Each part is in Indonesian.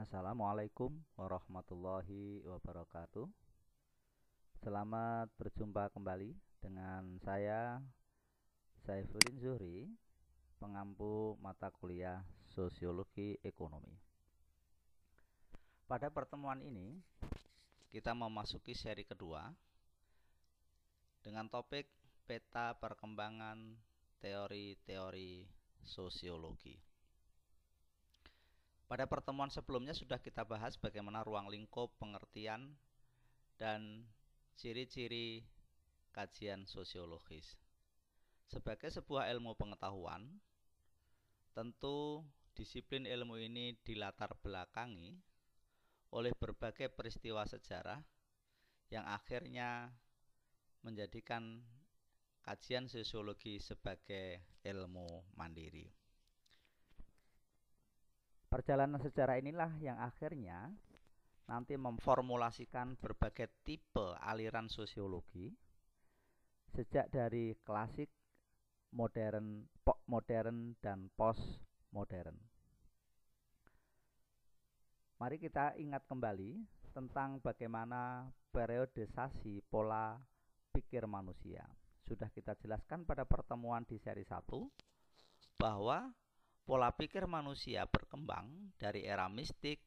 Assalamualaikum warahmatullahi wabarakatuh. Selamat berjumpa kembali dengan saya Saifuddin Zuhri, pengampu mata kuliah Sosiologi Ekonomi. Pada pertemuan ini, kita memasuki seri kedua dengan topik peta perkembangan teori-teori sosiologi. Pada pertemuan sebelumnya sudah kita bahas bagaimana ruang lingkup pengertian dan ciri-ciri kajian sosiologis. Sebagai sebuah ilmu pengetahuan, tentu disiplin ilmu ini dilatar belakangi oleh berbagai peristiwa sejarah yang akhirnya menjadikan kajian sosiologi sebagai ilmu mandiri. Perjalanan sejarah inilah yang akhirnya nanti memformulasikan berbagai tipe aliran sosiologi sejak dari klasik, modern, pop modern dan post modern. Mari kita ingat kembali tentang bagaimana periodisasi pola pikir manusia. Sudah kita jelaskan pada pertemuan di seri 1 bahwa Pola pikir manusia berkembang dari era mistik,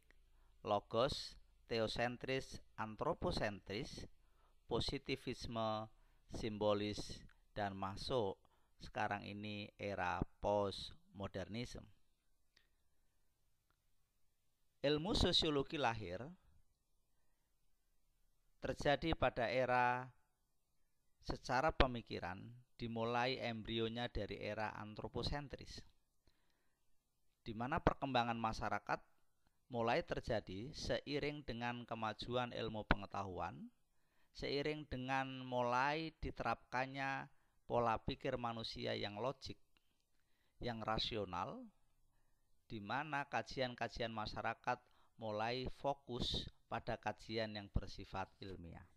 logos, teosentris, antroposentris, positivisme, simbolis, dan masuk sekarang ini era postmodernisme. Ilmu sosiologi lahir terjadi pada era secara pemikiran dimulai embrionya dari era antroposentris di mana perkembangan masyarakat mulai terjadi seiring dengan kemajuan ilmu pengetahuan, seiring dengan mulai diterapkannya pola pikir manusia yang logik, yang rasional, di mana kajian-kajian masyarakat mulai fokus pada kajian yang bersifat ilmiah.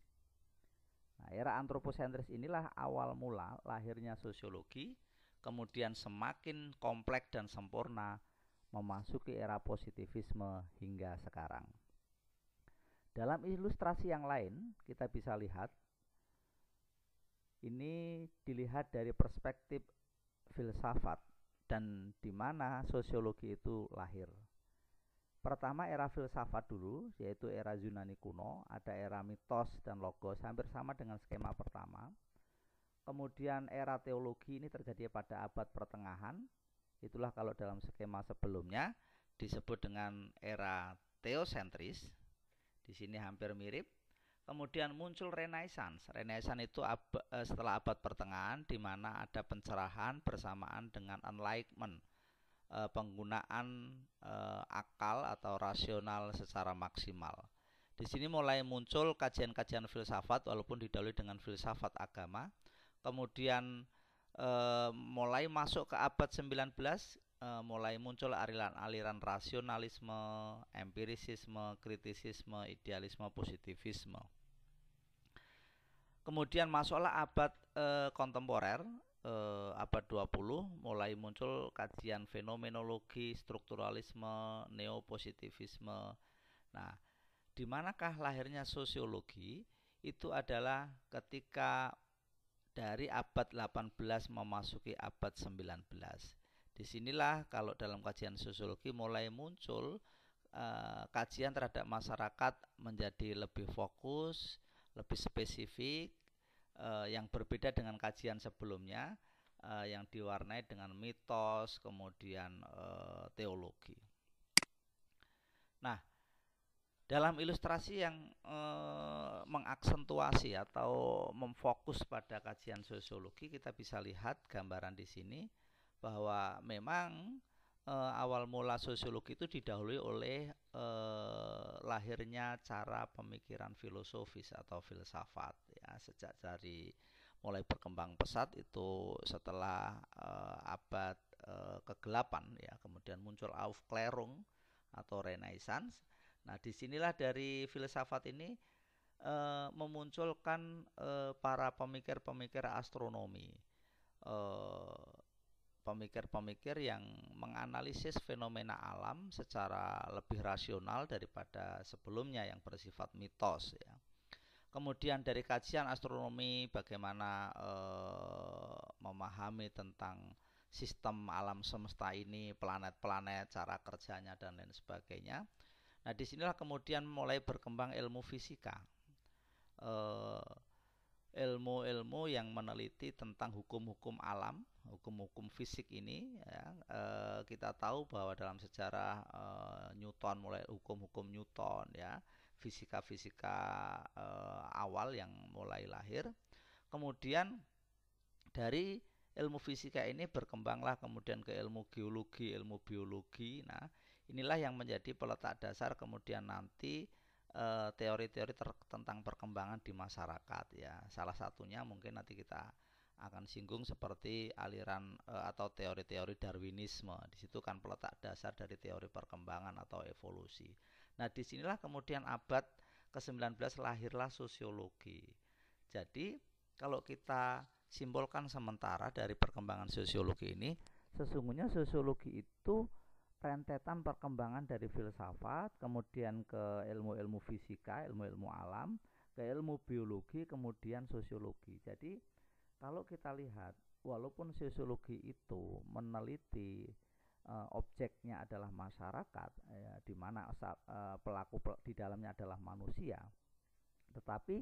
Nah, era antroposentris inilah awal mula lahirnya sosiologi, kemudian semakin kompleks dan sempurna memasuki era positivisme hingga sekarang. Dalam ilustrasi yang lain, kita bisa lihat ini dilihat dari perspektif filsafat dan di mana sosiologi itu lahir. Pertama era filsafat dulu, yaitu era Yunani kuno, ada era mitos dan logos, hampir sama dengan skema pertama. Kemudian era teologi ini terjadi pada abad pertengahan Itulah kalau dalam skema sebelumnya disebut dengan era teosentris. Di sini hampir mirip. Kemudian muncul Renaissance. Renaissance itu ab, eh, setelah abad pertengahan di mana ada pencerahan bersamaan dengan enlightenment. E, penggunaan e, akal atau rasional secara maksimal. Di sini mulai muncul kajian-kajian filsafat walaupun didahului dengan filsafat agama. Kemudian Eh, mulai masuk ke abad 19 e, eh, mulai muncul aliran-aliran rasionalisme, empirisisme, kritisisme, idealisme, positivisme. Kemudian masuklah abad e, kontemporer, e, abad 20 mulai muncul kajian fenomenologi, strukturalisme, neopositivisme. Nah, di manakah lahirnya sosiologi? Itu adalah ketika dari abad 18 memasuki abad 19. Disinilah kalau dalam kajian sosiologi mulai muncul eh, kajian terhadap masyarakat menjadi lebih fokus, lebih spesifik, eh, yang berbeda dengan kajian sebelumnya eh, yang diwarnai dengan mitos, kemudian eh, teologi. Nah, dalam ilustrasi yang eh, mengaksentuasi atau memfokus pada kajian sosiologi kita bisa lihat gambaran di sini bahwa memang eh, awal mula sosiologi itu didahului oleh eh, lahirnya cara pemikiran filosofis atau filsafat ya sejak dari mulai berkembang pesat itu setelah eh, abad eh, kegelapan ya kemudian muncul Aufklärung atau Renaissance Nah, disinilah dari filsafat ini e, memunculkan e, para pemikir-pemikir astronomi, eh, pemikir-pemikir yang menganalisis fenomena alam secara lebih rasional daripada sebelumnya yang bersifat mitos, ya. Kemudian dari kajian astronomi bagaimana e, memahami tentang sistem alam semesta ini, planet-planet, cara kerjanya dan lain sebagainya. Nah, disinilah kemudian mulai berkembang ilmu fisika, eh, ilmu-ilmu e, yang meneliti tentang hukum-hukum alam, hukum-hukum fisik ini. Ya. Eh, kita tahu bahwa dalam sejarah eh, Newton mulai hukum-hukum Newton, ya, fisika-fisika eh, awal yang mulai lahir. Kemudian dari ilmu fisika ini berkembanglah kemudian ke ilmu geologi, ilmu biologi. Nah, Inilah yang menjadi peletak dasar kemudian nanti eh, teori-teori ter- tentang perkembangan di masyarakat ya. Salah satunya mungkin nanti kita akan singgung seperti aliran eh, atau teori-teori darwinisme. Di situ kan peletak dasar dari teori perkembangan atau evolusi. Nah, disinilah kemudian abad ke-19 lahirlah sosiologi. Jadi, kalau kita simbolkan sementara dari perkembangan sosiologi ini, sesungguhnya sosiologi itu rentetan perkembangan dari filsafat, kemudian ke ilmu-ilmu fisika, ilmu-ilmu alam, ke ilmu biologi, kemudian sosiologi. Jadi kalau kita lihat, walaupun sosiologi itu meneliti uh, objeknya adalah masyarakat, ya, di mana uh, pelaku di dalamnya adalah manusia, tetapi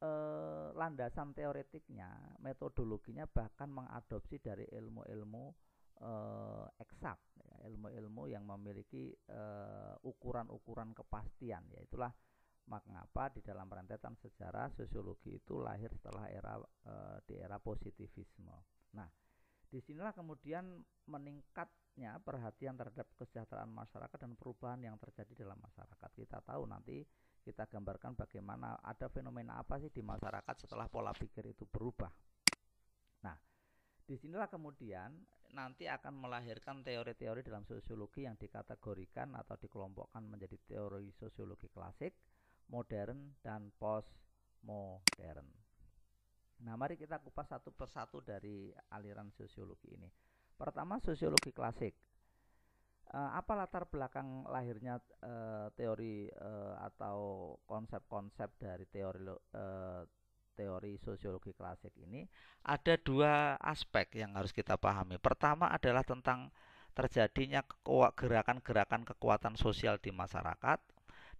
uh, landasan teoretiknya, metodologinya bahkan mengadopsi dari ilmu-ilmu uh, eh, eksak ya, ilmu-ilmu yang memiliki uh, ukuran-ukuran kepastian ya itulah mengapa di dalam rentetan sejarah sosiologi itu lahir setelah era uh, di era positivisme nah disinilah kemudian meningkatnya perhatian terhadap kesejahteraan masyarakat dan perubahan yang terjadi dalam masyarakat kita tahu nanti kita gambarkan bagaimana ada fenomena apa sih di masyarakat setelah pola pikir itu berubah nah disinilah kemudian nanti akan melahirkan teori-teori dalam sosiologi yang dikategorikan atau dikelompokkan menjadi teori sosiologi klasik, modern, dan postmodern. Nah, mari kita kupas satu persatu dari aliran sosiologi ini. Pertama, sosiologi klasik. Eh, apa latar belakang lahirnya eh, teori eh, atau konsep-konsep dari teori teori sosiologi klasik ini ada dua aspek yang harus kita pahami. Pertama adalah tentang terjadinya gerakan-gerakan kekuatan sosial di masyarakat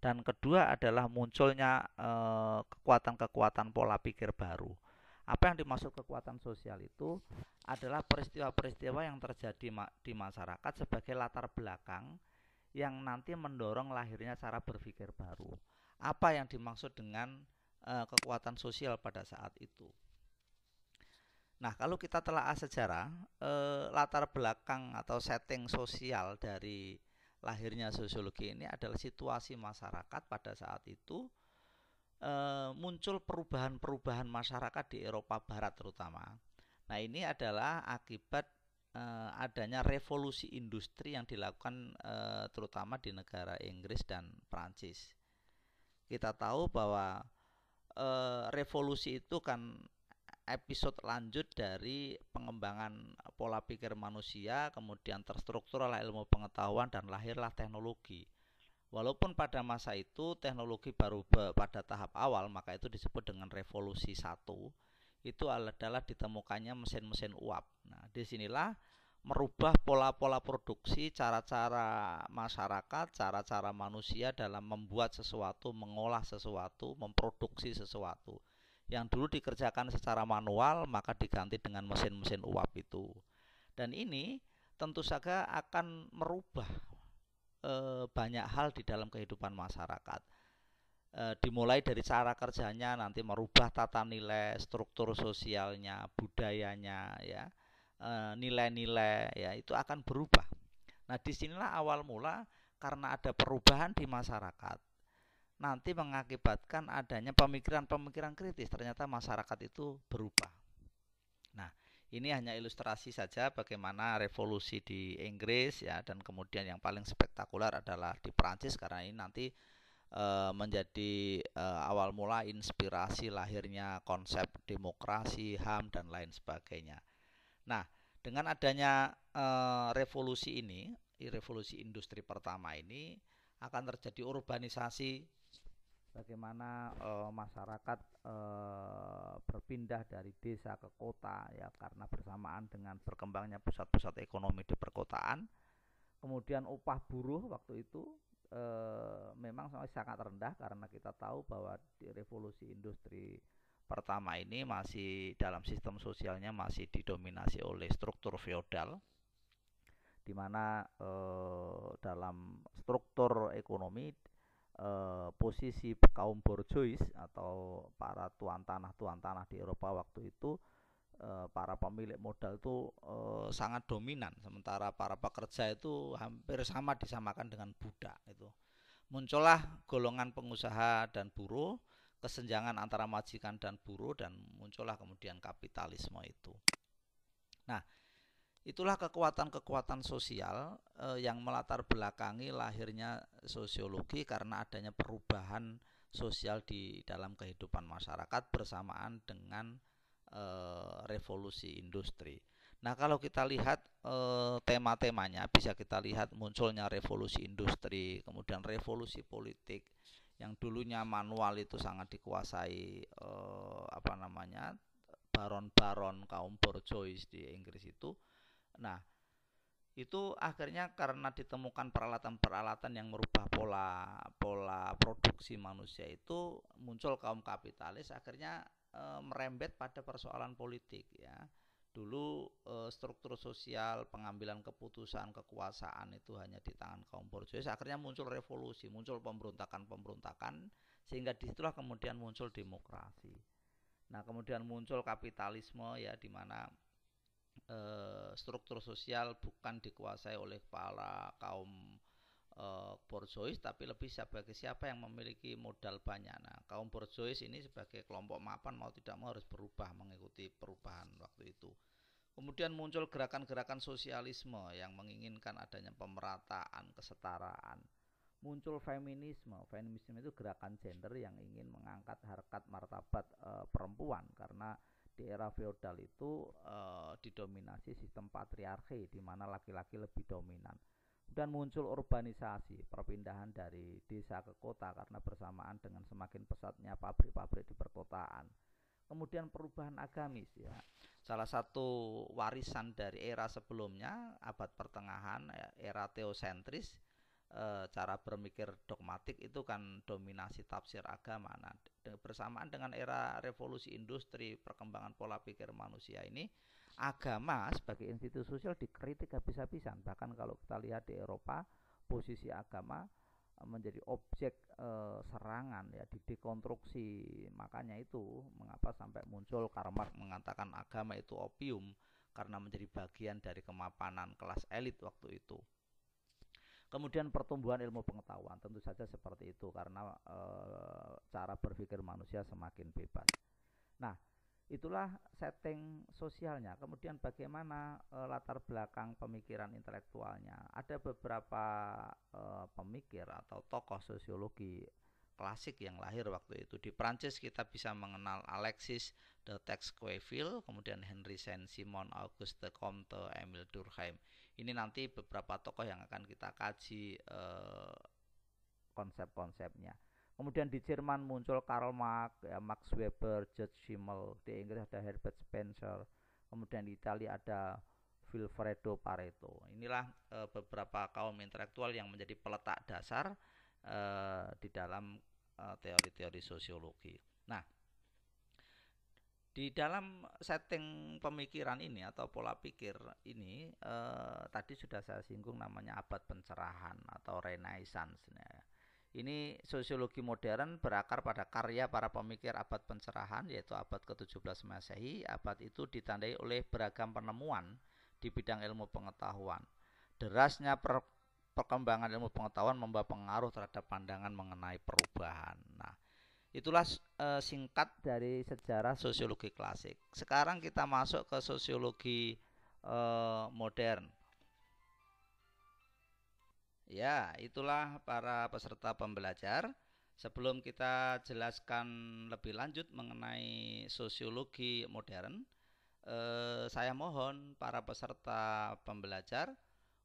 dan kedua adalah munculnya eh, kekuatan-kekuatan pola pikir baru. Apa yang dimaksud kekuatan sosial itu adalah peristiwa-peristiwa yang terjadi di masyarakat sebagai latar belakang yang nanti mendorong lahirnya cara berpikir baru. Apa yang dimaksud dengan Eh, kekuatan sosial pada saat itu. Nah, kalau kita telah sejarah, eh, latar belakang atau setting sosial dari lahirnya sosiologi ini adalah situasi masyarakat pada saat itu eh, muncul perubahan-perubahan masyarakat di Eropa Barat terutama. Nah, ini adalah akibat eh, adanya revolusi industri yang dilakukan eh, terutama di negara Inggris dan Prancis. Kita tahu bahwa Eh, revolusi itu kan episode lanjut dari pengembangan pola pikir manusia, kemudian terstruktur oleh ilmu pengetahuan dan lahirlah teknologi. Walaupun pada masa itu teknologi baru pada tahap awal, maka itu disebut dengan revolusi satu. Itu adalah ditemukannya mesin-mesin uap. Nah, disinilah merubah pola-pola produksi, cara-cara masyarakat, cara-cara manusia dalam membuat sesuatu, mengolah sesuatu, memproduksi sesuatu. Yang dulu dikerjakan secara manual maka diganti dengan mesin-mesin uap itu. Dan ini tentu saja akan merubah e, banyak hal di dalam kehidupan masyarakat. E, dimulai dari cara kerjanya nanti merubah tata nilai, struktur sosialnya, budayanya ya Eh, nilai-nilai ya itu akan berubah. Nah, disinilah awal mula karena ada perubahan di masyarakat nanti mengakibatkan adanya pemikiran-pemikiran kritis. Ternyata masyarakat itu berubah. Nah, ini hanya ilustrasi saja bagaimana revolusi di Inggris ya dan kemudian yang paling spektakuler adalah di Prancis karena ini nanti e, menjadi e, awal mula inspirasi lahirnya konsep demokrasi, HAM dan lain sebagainya. Nah, dengan adanya e, revolusi ini, revolusi industri pertama ini akan terjadi urbanisasi bagaimana e, masyarakat e, berpindah dari desa ke kota ya karena bersamaan dengan berkembangnya pusat-pusat ekonomi di perkotaan. Kemudian upah buruh waktu itu e, memang sangat rendah karena kita tahu bahwa di revolusi industri Pertama ini masih dalam sistem sosialnya masih didominasi oleh struktur feodal di mana eh, dalam struktur ekonomi eh, posisi kaum borjuis atau para tuan tanah tuan tanah di Eropa waktu itu eh, para pemilik modal itu eh, sangat dominan sementara para pekerja itu hampir sama disamakan dengan budak itu muncullah golongan pengusaha dan buruh kesenjangan antara majikan dan buruh dan muncullah kemudian kapitalisme itu. Nah, itulah kekuatan-kekuatan sosial eh, yang melatar belakangi lahirnya sosiologi karena adanya perubahan sosial di dalam kehidupan masyarakat bersamaan dengan eh, revolusi industri. Nah, kalau kita lihat eh, tema-temanya, bisa kita lihat munculnya revolusi industri, kemudian revolusi politik, yang dulunya manual itu sangat dikuasai eh, apa namanya baron-baron kaum borjois di Inggris itu. Nah, itu akhirnya karena ditemukan peralatan-peralatan yang merubah pola pola produksi manusia itu muncul kaum kapitalis akhirnya e, merembet pada persoalan politik ya dulu eh, struktur sosial pengambilan keputusan kekuasaan itu hanya di tangan kaum borjuis akhirnya muncul revolusi muncul pemberontakan pemberontakan sehingga disitulah kemudian muncul demokrasi nah kemudian muncul kapitalisme ya di mana eh, struktur sosial bukan dikuasai oleh para kaum Eh, borjois tapi lebih sebagai siapa yang memiliki modal banyak. Nah, kaum borjois ini sebagai kelompok mapan mau tidak mau harus berubah mengikuti perubahan waktu itu. Kemudian muncul gerakan-gerakan sosialisme yang menginginkan adanya pemerataan, kesetaraan. Muncul feminisme. Feminisme itu gerakan gender yang ingin mengangkat harkat martabat e, perempuan karena di era feodal itu e, didominasi sistem patriarki di mana laki-laki lebih dominan. Kemudian muncul urbanisasi, perpindahan dari desa ke kota karena bersamaan dengan semakin pesatnya pabrik-pabrik di perkotaan. Kemudian perubahan agamis ya. Salah satu warisan dari era sebelumnya abad pertengahan ya, era teosentris e, cara berpikir dogmatik itu kan dominasi tafsir agama. Nah, de, bersamaan dengan era revolusi industri, perkembangan pola pikir manusia ini, agama sebagai institusi sosial dikritik habis-habisan. Bahkan kalau kita lihat di Eropa, posisi agama eh, menjadi objek e, serangan ya di dekonstruksi makanya itu mengapa sampai muncul Karl Marx mengatakan agama itu opium karena menjadi bagian dari kemapanan kelas elit waktu itu Kemudian pertumbuhan ilmu pengetahuan tentu saja seperti itu karena e, cara berpikir manusia semakin bebas. Nah, itulah setting sosialnya. Kemudian bagaimana e, latar belakang pemikiran intelektualnya? Ada beberapa e, pemikir atau tokoh sosiologi klasik yang lahir waktu itu di Prancis kita bisa mengenal Alexis de Tocqueville kemudian Henry Saint Simon Auguste Comte Emile Durkheim ini nanti beberapa tokoh yang akan kita kaji eh, konsep-konsepnya. Kemudian di Jerman muncul Karl Marx, ya, Max Weber, George Simmel. Di Inggris ada Herbert Spencer. Kemudian di Italia ada Vilfredo Pareto. Inilah e, beberapa kaum intelektual yang menjadi peletak dasar e, di dalam eh, teori-teori sosiologi. Nah, di dalam setting pemikiran ini atau pola pikir ini eh, tadi sudah saya singgung namanya abad pencerahan atau renaissance ya. Ini sosiologi modern berakar pada karya para pemikir abad pencerahan yaitu abad ke-17 Masehi. Abad itu ditandai oleh beragam penemuan di bidang ilmu pengetahuan. Derasnya per perkembangan ilmu pengetahuan membawa pengaruh terhadap pandangan mengenai perubahan. Nah, Itulah e, singkat dari sejarah sosiologi klasik. Sekarang kita masuk ke sosiologi e, modern. Ya, itulah para peserta pembelajar. Sebelum kita jelaskan lebih lanjut mengenai sosiologi modern, eh, saya mohon para peserta pembelajar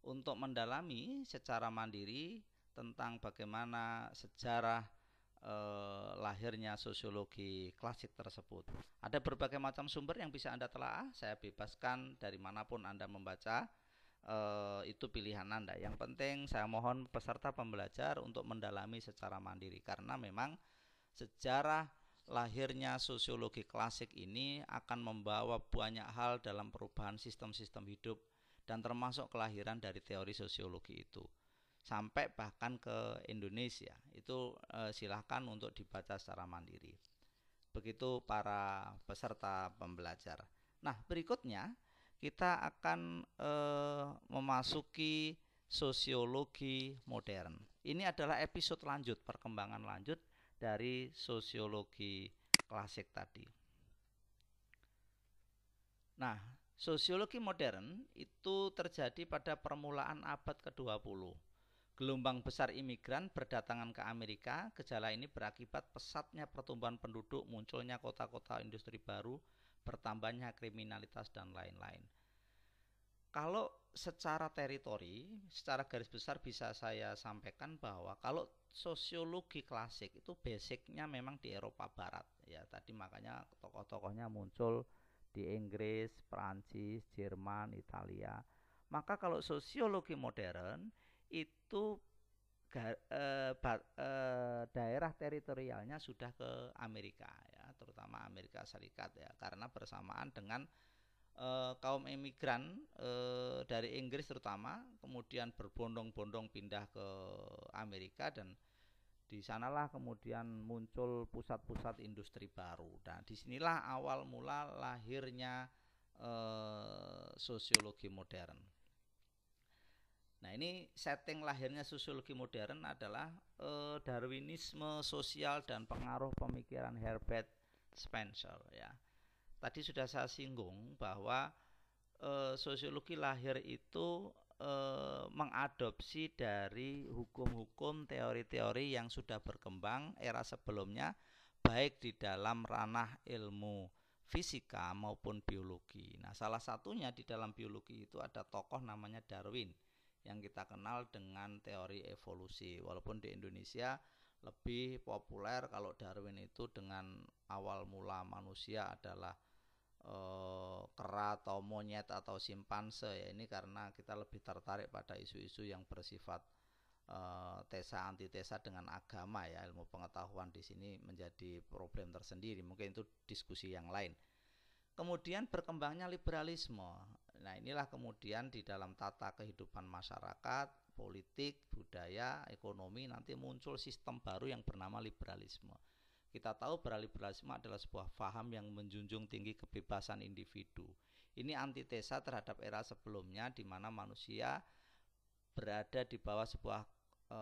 untuk mendalami secara mandiri tentang bagaimana sejarah eh, lahirnya sosiologi klasik tersebut. Ada berbagai macam sumber yang bisa Anda telaah, saya bebaskan dari manapun Anda membaca. Eh, itu pilihan Anda. Yang penting saya mohon peserta pembelajar untuk mendalami secara mandiri karena memang sejarah lahirnya sosiologi klasik ini akan membawa banyak hal dalam perubahan sistem-sistem hidup dan termasuk kelahiran dari teori sosiologi itu sampai bahkan ke Indonesia itu e, silahkan untuk dibaca secara mandiri begitu para peserta pembelajar nah berikutnya kita akan e, memasuki sosiologi modern ini adalah episode lanjut perkembangan lanjut dari sosiologi klasik tadi nah Sosiologi modern itu terjadi pada permulaan abad ke-20 Gelombang besar imigran berdatangan ke Amerika, gejala ini berakibat pesatnya pertumbuhan penduduk, munculnya kota-kota industri baru, bertambahnya kriminalitas dan lain-lain. Kalau secara teritori, secara garis besar bisa saya sampaikan bahwa kalau sosiologi klasik itu basicnya memang di Eropa Barat ya tadi makanya tokoh-tokohnya muncul di Inggris, Prancis, Jerman, Italia. Maka kalau sosiologi modern itu gar, e, eh, bar, e, eh, daerah teritorialnya sudah ke Amerika ya, terutama Amerika Serikat ya, karena bersamaan dengan e, kaum emigran e, dari Inggris terutama, kemudian berbondong-bondong pindah ke Amerika dan di sanalah kemudian muncul pusat-pusat industri baru. Nah, disinilah awal mula lahirnya e, sosiologi modern. Nah ini setting lahirnya sosiologi modern adalah eh, Darwinisme sosial dan pengaruh pemikiran Herbert Spencer ya. Tadi sudah saya singgung bahwa eh, sosiologi lahir itu eh, mengadopsi dari hukum-hukum teori-teori yang sudah berkembang era sebelumnya baik di dalam ranah ilmu fisika maupun biologi. Nah salah satunya di dalam biologi itu ada tokoh namanya Darwin yang kita kenal dengan teori evolusi. Walaupun di Indonesia lebih populer kalau Darwin itu dengan awal mula manusia adalah eh, kera atau monyet atau simpanse ya ini karena kita lebih tertarik pada isu-isu yang bersifat e, tesa antitesa dengan agama ya ilmu pengetahuan di sini menjadi problem tersendiri mungkin itu diskusi yang lain kemudian berkembangnya liberalisme Nah, inilah kemudian di dalam tata kehidupan masyarakat, politik, budaya, ekonomi nanti muncul sistem baru yang bernama liberalisme. Kita tahu bahwa liberalisme adalah sebuah faham yang menjunjung tinggi kebebasan individu. Ini antitesa terhadap era sebelumnya di mana manusia berada di bawah sebuah e,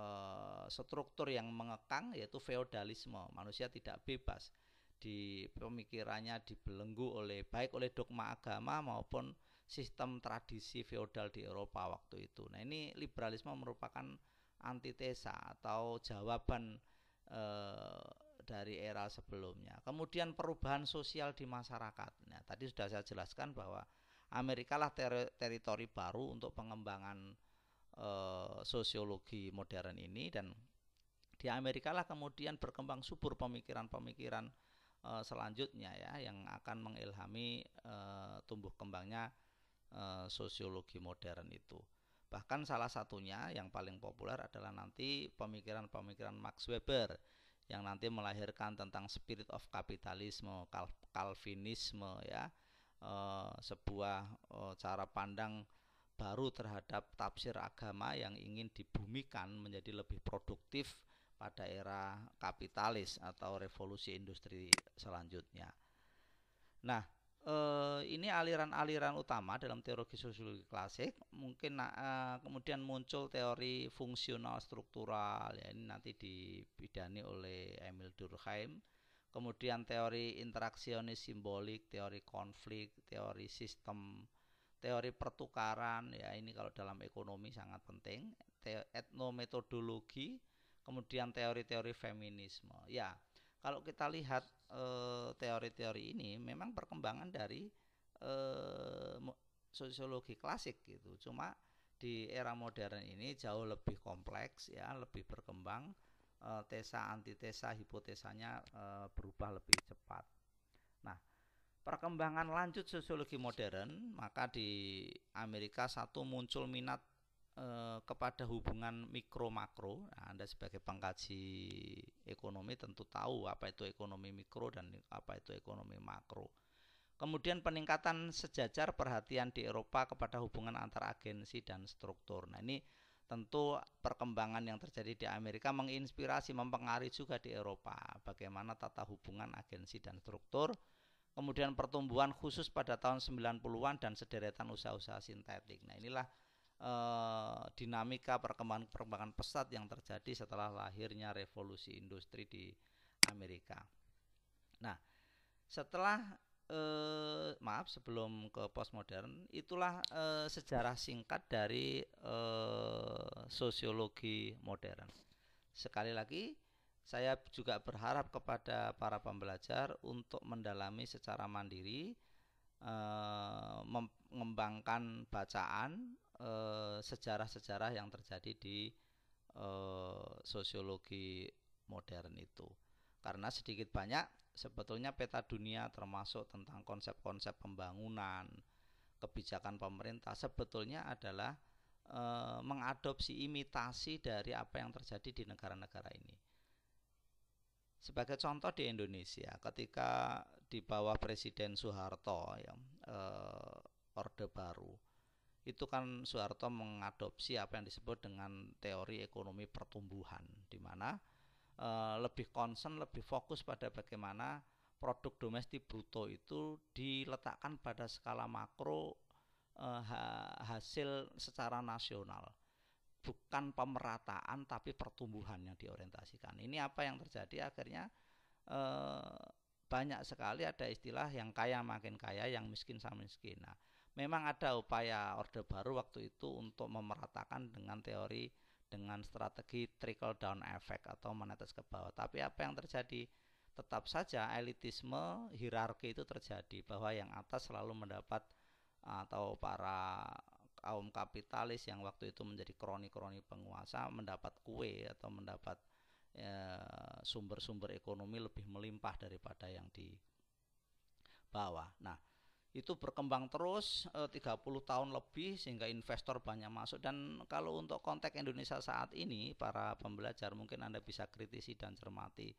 struktur yang mengekang yaitu feodalisme. Manusia tidak bebas di pemikirannya dibelenggu oleh baik oleh dogma agama maupun sistem tradisi feodal di Eropa waktu itu. Nah, ini liberalisme merupakan antitesa atau jawaban e, dari era sebelumnya. Kemudian perubahan sosial di masyarakat. Nah, tadi sudah saya jelaskan bahwa Amerika lah ter teritori baru untuk pengembangan e, sosiologi modern ini dan di Amerika lah kemudian berkembang subur pemikiran-pemikiran e, selanjutnya ya yang akan mengilhami e, tumbuh kembangnya Eh, sosiologi modern itu. Bahkan salah satunya yang paling populer adalah nanti pemikiran-pemikiran Max Weber yang nanti melahirkan tentang spirit of kapitalisme, Calvinisme ya. Eh, sebuah eh, cara pandang baru terhadap tafsir agama yang ingin dibumikan menjadi lebih produktif pada era kapitalis atau revolusi industri selanjutnya. Nah, eh, ini aliran-aliran utama dalam teori sosiologi klasik. Mungkin eh, kemudian muncul teori fungsional struktural ya ini nanti dibidani oleh Emil Durkheim. Kemudian teori interaksionis simbolik, teori konflik, teori sistem, teori pertukaran ya ini kalau dalam ekonomi sangat penting, etnometodologi, kemudian teori-teori feminisme. Ya, kalau kita lihat Eh, teori-teori ini memang perkembangan dari eh, sosiologi klasik gitu. Cuma di era modern ini jauh lebih kompleks ya, lebih berkembang eh, tesa antitesa hipotesanya berubah lebih cepat. Nah, perkembangan lanjut sosiologi modern, maka di Amerika satu muncul minat Eh, kepada hubungan mikro makro. Nah, Anda sebagai pengkaji ekonomi tentu tahu apa itu ekonomi mikro dan apa itu ekonomi makro. Kemudian peningkatan sejajar perhatian di Eropa kepada hubungan antar agensi dan struktur. Nah, ini tentu perkembangan yang terjadi di Amerika menginspirasi, mempengaruhi juga di Eropa bagaimana tata hubungan agensi dan struktur. Kemudian pertumbuhan khusus pada tahun 90-an dan sederetan usaha-usaha sintetik. Nah, inilah Eh, dinamika perkembangan-perkembangan pesat yang terjadi setelah lahirnya revolusi industri di Amerika. Nah, setelah eh, maaf sebelum ke postmodern itulah eh, sejarah singkat dari eh, sosiologi modern. Sekali lagi saya juga berharap kepada para pembelajar untuk mendalami secara mandiri eh, mengembangkan bacaan Eh, sejarah-sejarah yang terjadi di eh, sosiologi modern itu. Karena sedikit banyak sebetulnya peta dunia termasuk tentang konsep-konsep pembangunan, kebijakan pemerintah sebetulnya adalah e, mengadopsi imitasi dari apa yang terjadi di negara-negara ini. Sebagai contoh di Indonesia, ketika di bawah Presiden Soeharto ya, e, Orde Baru, itu kan Soeharto mengadopsi apa yang disebut dengan teori ekonomi pertumbuhan di mana e, lebih concern lebih fokus pada bagaimana produk domestik bruto itu diletakkan pada skala makro e, hasil secara nasional bukan pemerataan tapi pertumbuhan yang diorientasikan ini apa yang terjadi akhirnya e, banyak sekali ada istilah yang kaya makin kaya yang miskin sama miskin nah memang ada upaya Orde Baru waktu itu untuk memeratakan dengan teori dengan strategi trickle down effect atau menetes ke bawah. Tapi apa yang terjadi? Tetap saja elitisme, hierarki itu terjadi bahwa yang atas selalu mendapat eh, atau para kaum kapitalis yang waktu itu menjadi kroni-kroni penguasa mendapat kue atau mendapat eh, sumber-sumber ekonomi lebih melimpah daripada yang di bawah. Nah, itu berkembang terus 30 eh, tahun lebih sehingga investor banyak masuk dan kalau untuk konteks Indonesia saat ini para pembelajar mungkin Anda bisa kritisi dan cermati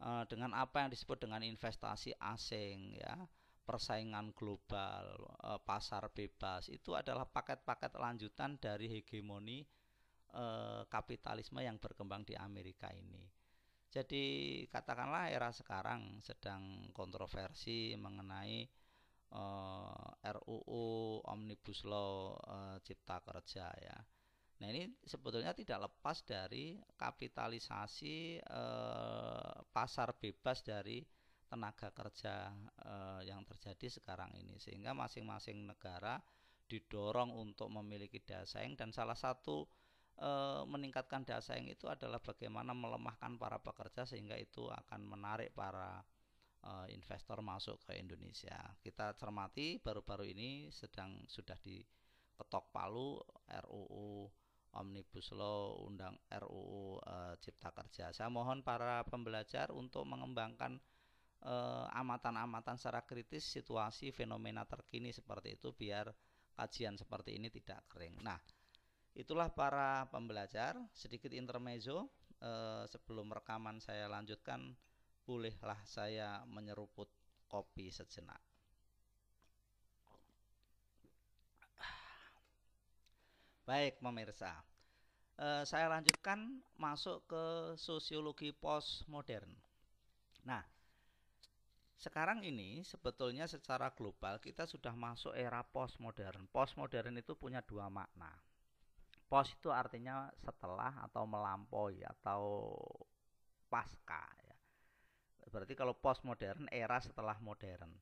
eh, dengan apa yang disebut dengan investasi asing ya persaingan global eh, pasar bebas itu adalah paket-paket lanjutan dari hegemoni kapitalisme yang berkembang di Amerika ini. Jadi katakanlah era sekarang sedang kontroversi mengenai Eh, RUU Omnibus Law eh, Cipta Kerja ya. Nah ini sebetulnya tidak lepas dari kapitalisasi eh, pasar bebas dari tenaga kerja yang terjadi sekarang ini sehingga masing-masing negara didorong untuk memiliki dasaing dan salah satu meningkatkan meningkatkan dasaing itu adalah bagaimana melemahkan para pekerja sehingga itu akan menarik para Eh, investor masuk ke Indonesia. Kita cermati baru-baru ini sedang sudah di ketok palu RUU Omnibus Law, Undang RUU e, eh, Cipta Kerja. Saya mohon para pembelajar untuk mengembangkan eh, amatan-amatan e, secara kritis situasi fenomena terkini seperti itu biar kajian seperti ini tidak kering. Nah, itulah para pembelajar sedikit intermezzo e, sebelum rekaman saya lanjutkan bolehlah saya menyeruput kopi sejenak. Baik pemirsa, e, saya lanjutkan masuk ke sosiologi postmodern. Nah, sekarang ini sebetulnya secara global kita sudah masuk era postmodern. Postmodern itu punya dua makna. Post itu artinya setelah atau melampaui atau pasca berarti kalau postmodern era setelah modern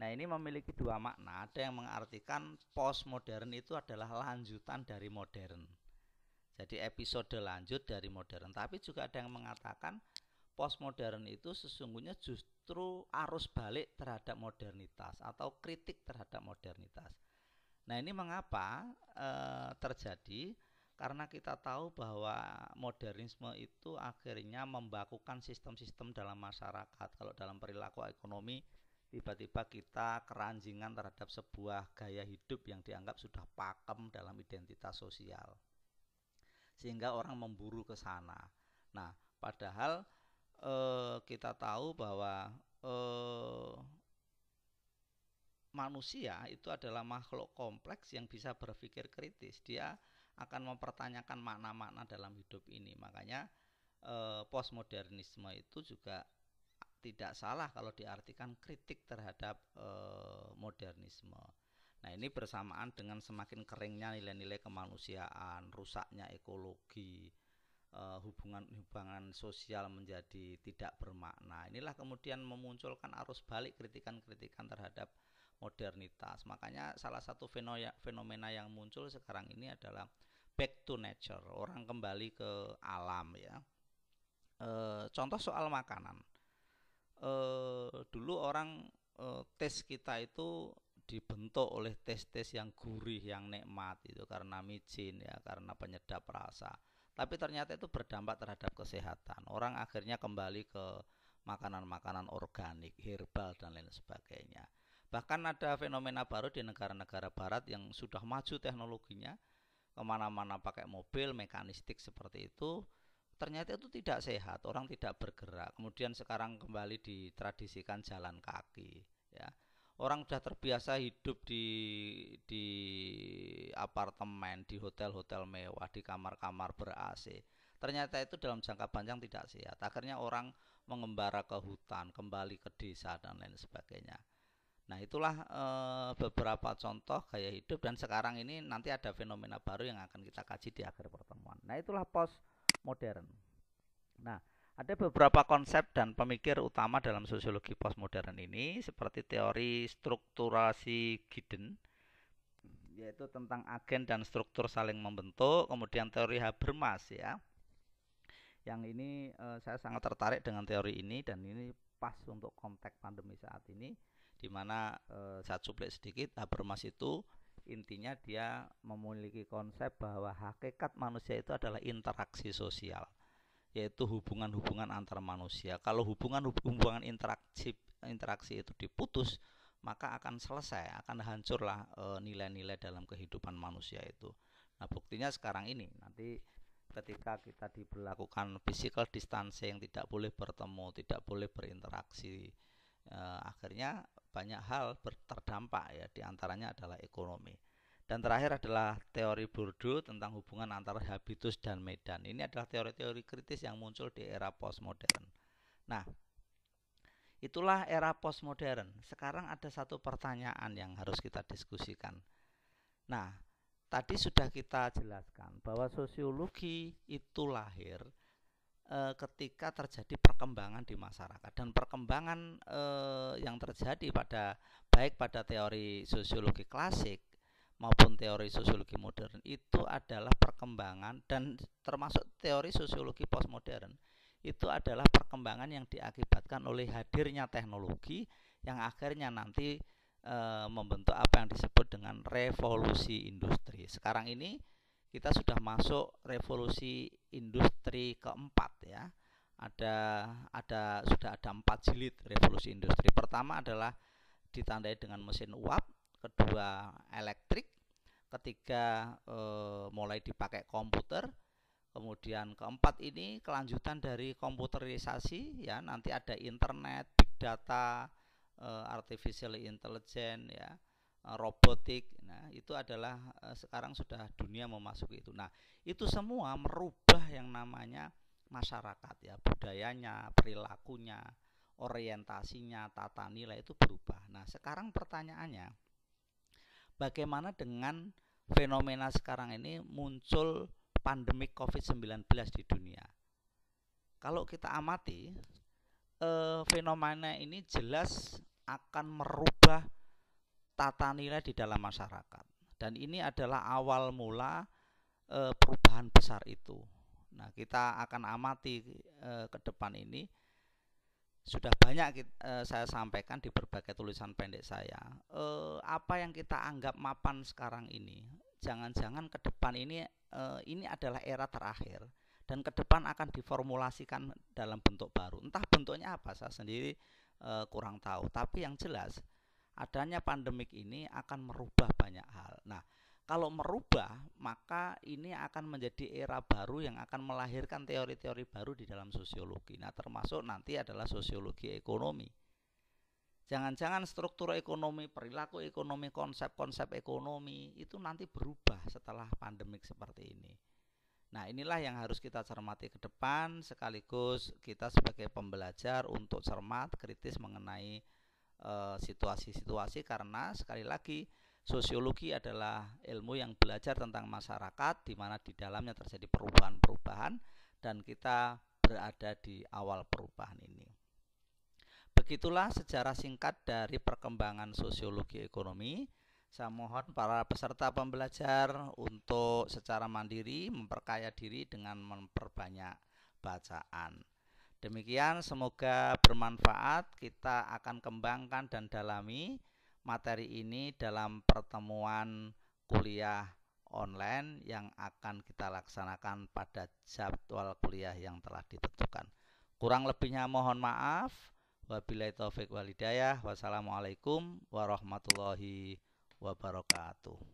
nah ini memiliki dua makna ada yang mengartikan postmodern itu adalah lanjutan dari modern jadi episode lanjut dari modern tapi juga ada yang mengatakan postmodern itu sesungguhnya justru arus balik terhadap modernitas atau kritik terhadap modernitas nah ini mengapa e, terjadi karena kita tahu bahwa modernisme itu akhirnya membakukan sistem-sistem dalam masyarakat. Kalau dalam perilaku ekonomi, tiba-tiba kita keranjingan terhadap sebuah gaya hidup yang dianggap sudah pakem dalam identitas sosial. Sehingga orang memburu ke sana. Nah, padahal eh, kita tahu bahwa eh, manusia itu adalah makhluk kompleks yang bisa berpikir kritis. Dia akan mempertanyakan makna-makna dalam hidup ini. Makanya eh, postmodernisme itu juga tidak salah kalau diartikan kritik terhadap eh, modernisme. Nah, ini bersamaan dengan semakin keringnya nilai-nilai kemanusiaan, rusaknya ekologi, hubungan-hubungan eh, sosial menjadi tidak bermakna. Inilah kemudian memunculkan arus balik kritikan-kritikan terhadap modernitas. Makanya salah satu fenomena yang muncul sekarang ini adalah back to nature, orang kembali ke alam ya. E, contoh soal makanan. E, dulu orang e, tes kita itu dibentuk oleh tes-tes yang gurih, yang nikmat itu karena micin ya, karena penyedap rasa. Tapi ternyata itu berdampak terhadap kesehatan. Orang akhirnya kembali ke makanan-makanan organik, herbal dan lain sebagainya. Bahkan ada fenomena baru di negara-negara barat yang sudah maju teknologinya, kemana-mana pakai mobil, mekanistik seperti itu, ternyata itu tidak sehat, orang tidak bergerak. Kemudian sekarang kembali ditradisikan jalan kaki, ya. Orang sudah terbiasa hidup di di apartemen, di hotel-hotel mewah, di kamar-kamar ber-AC. Ternyata itu dalam jangka panjang tidak sehat. Akhirnya orang mengembara ke hutan, kembali ke desa dan lain sebagainya. Nah, itulah e, beberapa contoh gaya hidup dan sekarang ini nanti ada fenomena baru yang akan kita kaji di akhir pertemuan. Nah, itulah post modern. Nah, ada beberapa konsep dan pemikir utama dalam sosiologi postmodern ini seperti teori strukturasi Giden yaitu tentang agen dan struktur saling membentuk, kemudian teori Habermas ya. Yang ini e, saya sangat tertarik dengan teori ini dan ini pas untuk konteks pandemi saat ini dimana e, eh, saat suplik sedikit Habermas itu intinya dia memiliki konsep bahwa hakikat manusia itu adalah interaksi sosial yaitu hubungan-hubungan antar manusia kalau hubungan-hubungan interaksi interaksi itu diputus maka akan selesai akan hancurlah eh, nilai-nilai dalam kehidupan manusia itu nah buktinya sekarang ini nanti ketika kita diberlakukan physical distancing tidak boleh bertemu tidak boleh berinteraksi e, akhirnya banyak hal terdampak ya diantaranya adalah ekonomi. Dan terakhir adalah teori Bourdieu tentang hubungan antara habitus dan medan. Ini adalah teori-teori kritis yang muncul di era postmodern. Nah, itulah era postmodern. Sekarang ada satu pertanyaan yang harus kita diskusikan. Nah, tadi sudah kita jelaskan bahwa sosiologi itu lahir Eh, ketika terjadi perkembangan di masyarakat dan perkembangan e, yang terjadi pada baik pada teori sosiologi klasik maupun teori sosiologi modern itu adalah perkembangan dan termasuk teori sosiologi postmodern itu adalah perkembangan yang diakibatkan oleh hadirnya teknologi yang akhirnya nanti e, membentuk apa yang disebut dengan revolusi industri. Sekarang ini kita sudah masuk revolusi industri keempat ya ada ada sudah ada empat jilid revolusi industri pertama adalah ditandai dengan mesin uap kedua elektrik ketiga e, mulai dipakai komputer kemudian keempat ini kelanjutan dari komputerisasi ya nanti ada internet big data e, artificial intelligence ya Eh, robotik. Nah, itu adalah eh, sekarang sudah dunia memasuki itu. Nah, itu semua merubah yang namanya masyarakat ya, budayanya, perilakunya, orientasinya, tata nilai itu berubah. Nah, sekarang pertanyaannya bagaimana dengan fenomena sekarang ini muncul pandemi Covid-19 di dunia? Kalau kita amati, eh, fenomena ini jelas akan merubah tata nilai di dalam masyarakat. Dan ini adalah awal mula e, perubahan besar itu. Nah, kita akan amati e, ke depan ini. Sudah banyak e, saya sampaikan di berbagai tulisan pendek saya. E, apa yang kita anggap mapan sekarang ini, jangan-jangan ke depan ini e, ini adalah era terakhir dan ke depan akan diformulasikan dalam bentuk baru. Entah bentuknya apa saya sendiri e, kurang tahu, tapi yang jelas adanya pandemik ini akan merubah banyak hal. Nah, kalau merubah, maka ini akan menjadi era baru yang akan melahirkan teori-teori baru di dalam sosiologi. Nah, termasuk nanti adalah sosiologi ekonomi. Jangan-jangan struktur ekonomi, perilaku ekonomi, konsep-konsep ekonomi itu nanti berubah setelah pandemik seperti ini. Nah, inilah yang harus kita cermati ke depan sekaligus kita sebagai pembelajar untuk cermat kritis mengenai Eh, situasi-situasi e, karena sekali lagi sosiologi adalah ilmu yang belajar tentang masyarakat di mana di dalamnya terjadi perubahan-perubahan dan kita berada di awal perubahan ini. Begitulah sejarah singkat dari perkembangan sosiologi ekonomi. Saya mohon para peserta pembelajar untuk secara mandiri memperkaya diri dengan memperbanyak bacaan. Demikian semoga bermanfaat. Kita akan kembangkan dan dalami materi ini dalam pertemuan kuliah online yang akan kita laksanakan pada jadwal kuliah yang telah ditentukan. Kurang lebihnya mohon maaf. Wabillahi taufik walidayah. Wassalamualaikum warahmatullahi wabarakatuh.